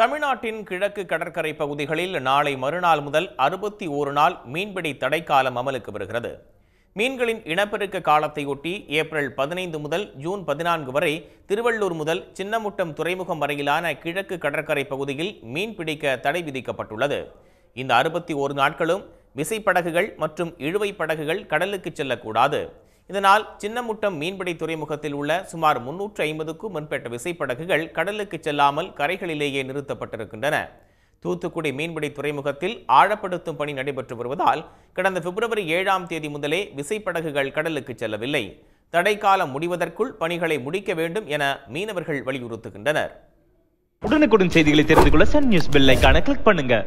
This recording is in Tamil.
தமிழ்நாட்டின் கிழக்கு கடற்கரை பகுதிகளில் நாளை மறுநாள் முதல் அறுபத்தி ஒரு நாள் மீன்பிடி தடைக்காலம் அமலுக்கு வருகிறது மீன்களின் இனப்பெருக்க காலத்தையொட்டி ஏப்ரல் பதினைந்து முதல் ஜூன் பதினான்கு வரை திருவள்ளூர் முதல் சின்னமுட்டம் துறைமுகம் வரையிலான கிழக்கு கடற்கரை பகுதியில் மீன்பிடிக்க தடை விதிக்கப்பட்டுள்ளது இந்த அறுபத்தி ஒரு நாட்களும் விசைப்படகுகள் மற்றும் இழுவை படகுகள் கடலுக்கு செல்லக்கூடாது இதனால் சின்னமுட்டம் மீன்பிடி துறைமுகத்தில் உள்ள சுமார் முன்னூற்று ஐம்பதுக்கும் மேற்பட்ட விசைப்படகுகள் கடலுக்கு செல்லாமல் கரைகளிலேயே நிறுத்தப்பட்டிருக்கின்றன தூத்துக்குடி மீன்பிடி துறைமுகத்தில் ஆழப்படுத்தும் பணி நடைபெற்று வருவதால் கடந்த பிப்ரவரி ஏழாம் தேதி முதலே விசைப்படகுகள் கடலுக்கு செல்லவில்லை தடைக்காலம் முடிவதற்குள் பணிகளை முடிக்க வேண்டும் என மீனவர்கள் வலியுறுத்துகின்றனர் உடனுக்குடன் செய்திகளை தெரிந்து கொள்ள சன் நியூஸ் பெல் கிளிக் பண்ணுங்க